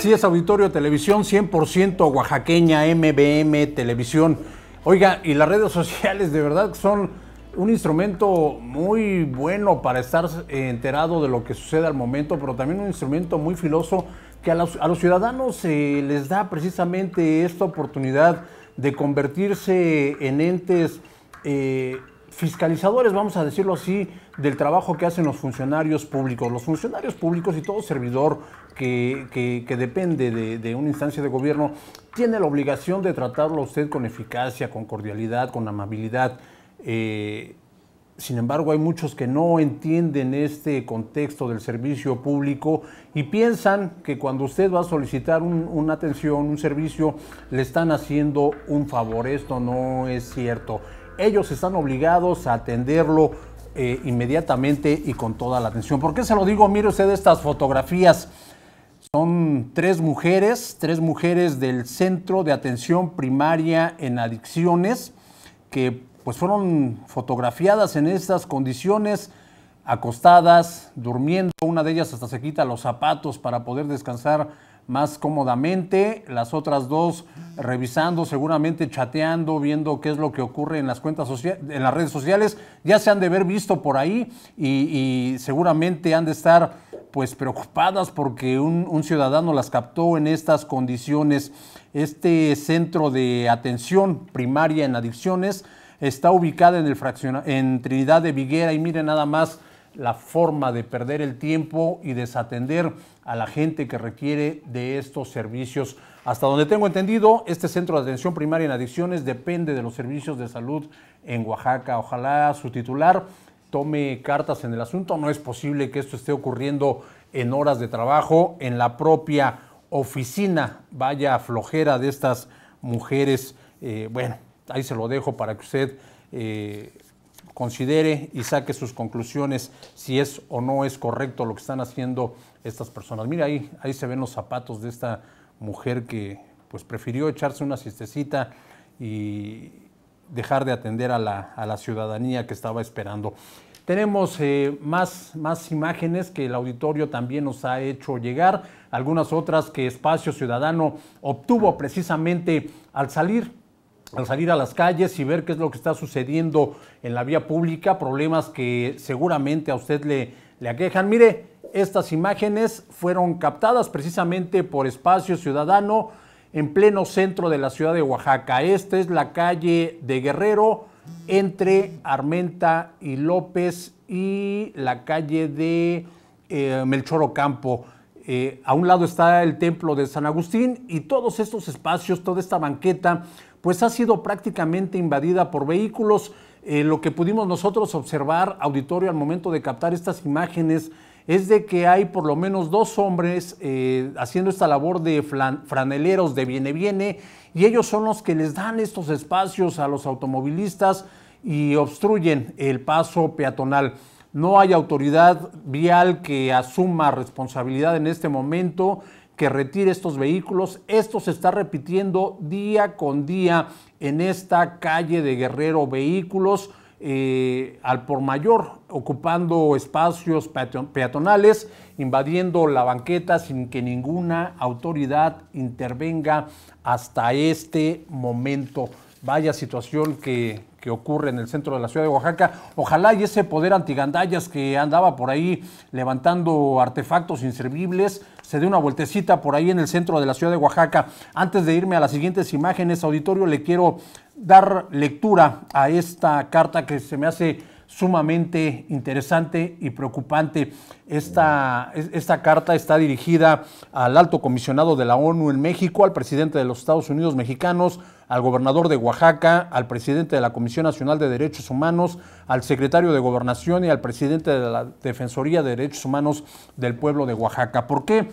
Así es, Auditorio Televisión 100% oaxaqueña, MBM Televisión. Oiga, y las redes sociales de verdad son un instrumento muy bueno para estar enterado de lo que sucede al momento, pero también un instrumento muy filoso que a los, ciudadanos les da precisamente esta oportunidad de convertirse en entes eh, fiscalizadores, vamos a decirlo así, del trabajo que hacen los funcionarios públicos. Los funcionarios públicos y todo servidor que, que, depende de, una instancia de gobierno tiene la obligación de tratarlo a usted con eficacia, con cordialidad, con amabilidad. Eh, sin embargo, hay muchos que no entienden este contexto del servicio público y piensan que cuando usted va a solicitar una atención, un servicio, le están haciendo un favor. Esto no es cierto ellos están obligados a atenderlo eh, inmediatamente y con toda la atención. ¿Por qué se lo digo? Mire usted estas fotografías. Son tres mujeres, tres mujeres del Centro de Atención Primaria en Adicciones, que pues fueron fotografiadas en estas condiciones, acostadas, durmiendo. Una de ellas hasta se quita los zapatos para poder descansar más cómodamente, las otras dos revisando, seguramente chateando, viendo qué es lo que ocurre en las cuentas en las redes sociales, ya se han de haber visto por ahí y, seguramente han de estar pues preocupadas porque un, ciudadano las captó en estas condiciones. Este centro de atención primaria en adicciones está ubicado en, el en Trinidad de Viguera y miren nada más la forma de perder el tiempo y desatender a la gente que requiere de estos servicios. Hasta donde tengo entendido, este centro de atención primaria en adicciones depende de los servicios de salud en Oaxaca. Ojalá su titular tome cartas en el asunto. No es posible que esto esté ocurriendo en horas de trabajo, en la propia oficina. Vaya flojera de estas mujeres. Eh, bueno, ahí se lo dejo para que usted eh, considere y saque sus conclusiones si es o no es correcto lo que están haciendo estas personas. Mira ahí, ahí se ven los zapatos de esta mujer que pues prefirió echarse una siestecita y dejar de atender a la, ciudadanía que estaba esperando. Tenemos eh, más, más imágenes que el auditorio también nos ha hecho llegar, algunas otras que Espacio Ciudadano obtuvo precisamente al salir al salir a las calles y ver qué es lo que está sucediendo en la vía pública, problemas que seguramente a usted le, le aquejan. Mire, estas imágenes fueron captadas precisamente por Espacio Ciudadano en pleno centro de la ciudad de Oaxaca. Esta es la calle de Guerrero entre Armenta y López y la calle de eh, Melchor Ocampo. Eh, a un lado está el templo de San Agustín y todos estos espacios, toda esta banqueta, pues ha sido prácticamente invadida por vehículos. Eh, lo que pudimos nosotros observar, auditorio, al momento de captar estas imágenes, es de que hay por lo menos dos hombres eh, haciendo esta labor de franeleros de viene viene y ellos son los que les dan estos espacios a los automovilistas y obstruyen el paso peatonal. No hay autoridad vial que asuma responsabilidad en este momento, que retire estos vehículos. Esto se está repitiendo día con día en esta calle de Guerrero Vehículos. Eh, al por mayor, ocupando espacios peatonales, invadiendo la banqueta sin que ninguna autoridad intervenga hasta este momento. Vaya situación que que ocurre en el centro de la ciudad de Oaxaca. Ojalá y ese poder antigandallas que andaba por ahí levantando artefactos inservibles se dé una vueltecita por ahí en el centro de la ciudad de Oaxaca. Antes de irme a las siguientes imágenes, auditorio, le quiero dar lectura a esta carta que se me hace sumamente interesante y preocupante. Esta, esta carta está dirigida al alto comisionado de la ONU en México, al presidente de los Estados Unidos mexicanos, al gobernador de Oaxaca, al presidente de la Comisión Nacional de Derechos Humanos, al secretario de Gobernación y al presidente de la Defensoría de Derechos Humanos del pueblo de Oaxaca. ¿Por qué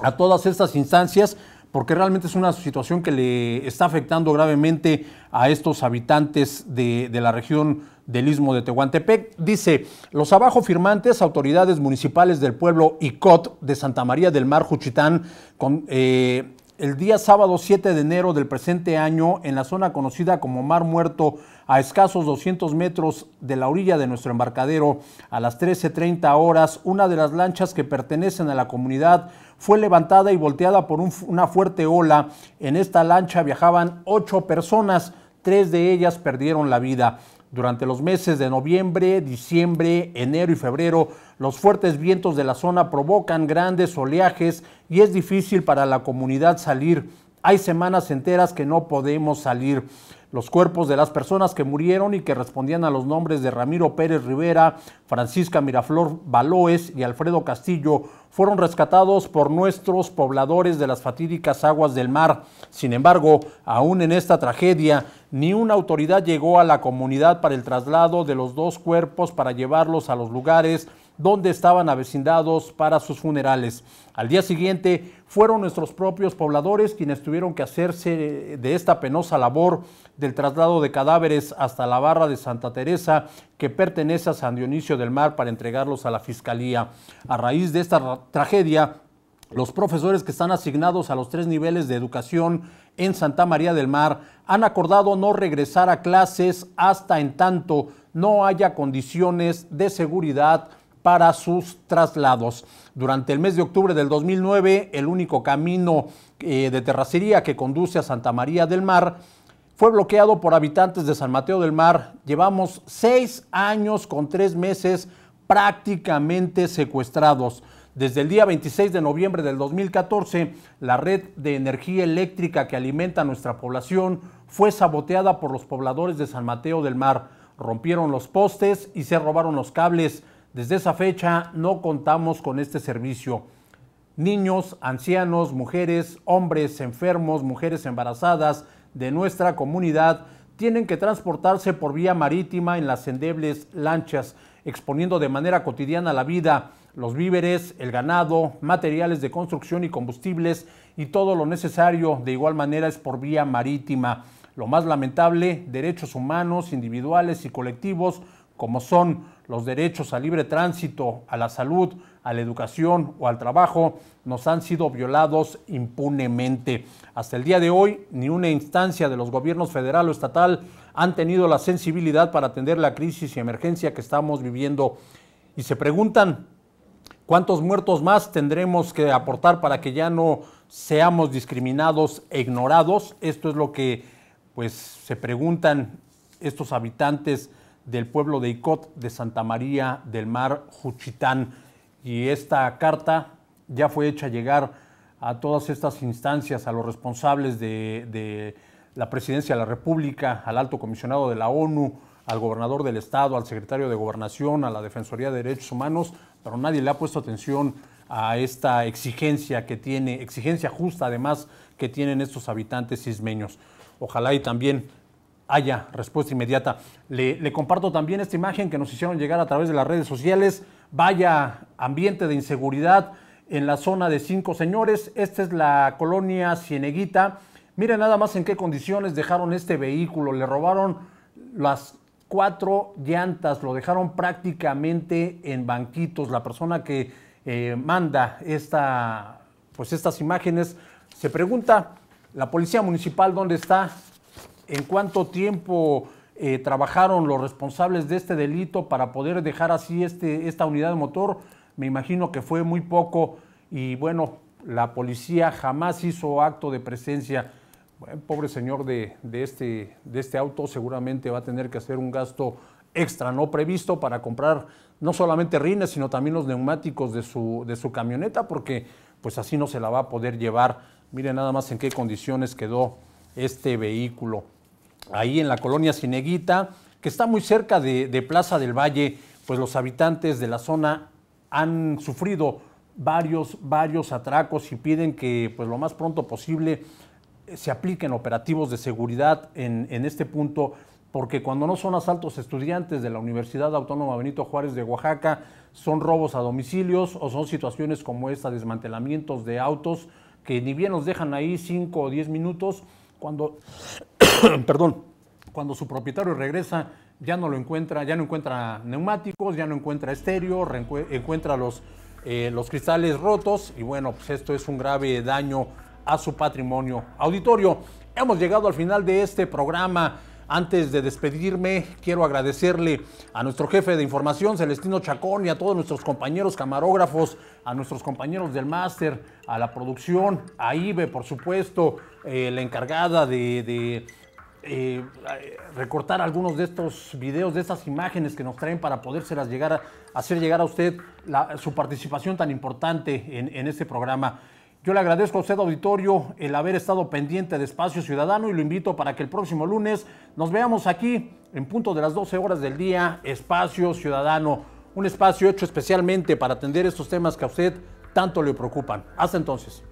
a todas estas instancias? porque realmente es una situación que le está afectando gravemente a estos habitantes de, la región del Istmo de Tehuantepec. Dice, los abajo firmantes, autoridades municipales del pueblo ICOT de Santa María del Mar, Juchitán, con, eh, el día sábado 7 de enero del presente año en la zona conocida como Mar Muerto, a escasos 200 metros de la orilla de nuestro embarcadero, a las 13.30 horas, una de las lanchas que pertenecen a la comunidad fue levantada y volteada por una fuerte ola. En esta lancha viajaban ocho personas, tres de ellas perdieron la vida. Durante los meses de noviembre, diciembre, enero y febrero, los fuertes vientos de la zona provocan grandes oleajes y es difícil para la comunidad salir. Hay semanas enteras que no podemos salir los cuerpos de las personas que murieron y que respondían a los nombres de Ramiro Pérez Rivera, Francisca Miraflor Baloes y Alfredo Castillo fueron rescatados por nuestros pobladores de las fatídicas aguas del mar. Sin embargo, aún en esta tragedia, ni una autoridad llegó a la comunidad para el traslado de los dos cuerpos para llevarlos a los lugares donde estaban avecindados para sus funerales. Al día siguiente fueron nuestros propios pobladores quienes tuvieron que hacerse de esta penosa labor del traslado de cadáveres hasta la barra de Santa Teresa que pertenece a San Dionisio del Mar para entregarlos a la Fiscalía. A raíz de esta tragedia, los profesores que están asignados a los tres niveles de educación en Santa María del Mar han acordado no regresar a clases hasta en tanto no haya condiciones de seguridad para sus traslados. Durante el mes de octubre del 2009, el único camino eh, de terracería que conduce a Santa María del Mar fue bloqueado por habitantes de San Mateo del Mar. Llevamos seis años con tres meses prácticamente secuestrados. Desde el día 26 de noviembre del 2014, la red de energía eléctrica que alimenta a nuestra población fue saboteada por los pobladores de San Mateo del Mar. Rompieron los postes y se robaron los cables. Desde esa fecha no contamos con este servicio. Niños, ancianos, mujeres, hombres enfermos, mujeres embarazadas de nuestra comunidad tienen que transportarse por vía marítima en las endebles lanchas, exponiendo de manera cotidiana la vida, los víveres, el ganado, materiales de construcción y combustibles y todo lo necesario de igual manera es por vía marítima. Lo más lamentable, derechos humanos, individuales y colectivos como son los derechos al libre tránsito, a la salud, a la educación o al trabajo nos han sido violados impunemente. Hasta el día de hoy, ni una instancia de los gobiernos federal o estatal han tenido la sensibilidad para atender la crisis y emergencia que estamos viviendo. Y se preguntan, ¿cuántos muertos más tendremos que aportar para que ya no seamos discriminados e ignorados? Esto es lo que pues se preguntan estos habitantes del pueblo de Icot de Santa María del Mar, Juchitán. Y esta carta ya fue hecha llegar a todas estas instancias, a los responsables de, la Presidencia de la República, al alto comisionado de la ONU, al gobernador del Estado, al secretario de Gobernación, a la Defensoría de Derechos Humanos, pero nadie le ha puesto atención a esta exigencia que tiene, exigencia justa además que tienen estos habitantes ismeños. Ojalá y también haya respuesta inmediata. Le, comparto también esta imagen que nos hicieron llegar a través de las redes sociales. Vaya ambiente de inseguridad en la zona de Cinco Señores. Esta es la colonia Cieneguita. Miren nada más en qué condiciones dejaron este vehículo. Le robaron las cuatro llantas, lo dejaron prácticamente en banquitos. La persona que eh, manda esta, pues estas imágenes se pregunta, la policía municipal dónde está, en cuánto tiempo eh, trabajaron los responsables de este delito para poder dejar así este, esta unidad de motor. Me imagino que fue muy poco y bueno, la policía jamás hizo acto de presencia. Bueno, pobre señor de, este, de este auto seguramente va a tener que hacer un gasto extra no previsto para comprar no solamente rines, sino también los neumáticos de su, de su camioneta, porque pues así no se la va a poder llevar. Miren nada más en qué condiciones quedó este vehículo ahí en la colonia Cineguita, que está muy cerca de, Plaza del Valle, pues los habitantes de la zona han sufrido varios, varios atracos y piden que pues, lo más pronto posible eh, se apliquen operativos de seguridad en, este punto, porque cuando no son asaltos estudiantes de la Universidad Autónoma Benito Juárez de Oaxaca, son robos a domicilios o son situaciones como esta, desmantelamientos de autos que ni bien nos dejan ahí cinco o diez minutos, cuando perdón, cuando su propietario regresa, ya no lo encuentra, ya no encuentra neumáticos, ya no encuentra estéreo, encuentra los, eh, los cristales rotos y bueno, pues esto es un grave daño a su patrimonio auditorio. Hemos llegado al final de este programa. Antes de despedirme, quiero agradecerle a nuestro jefe de información, Celestino Chacón, y a todos nuestros compañeros camarógrafos, a nuestros compañeros del máster, a la producción, a IBE, por supuesto, eh, la encargada de, eh, recortar algunos de estos videos, de estas imágenes que nos traen para podérselas llegar a, hacer llegar a usted su participación tan importante en este programa. Yo le agradezco a usted, auditorio, el haber estado pendiente de Espacio Ciudadano y lo invito para que el próximo lunes nos veamos aquí en punto de las 12 horas del día, Espacio Ciudadano, un espacio hecho especialmente para atender estos temas que a usted tanto le preocupan. Hasta entonces.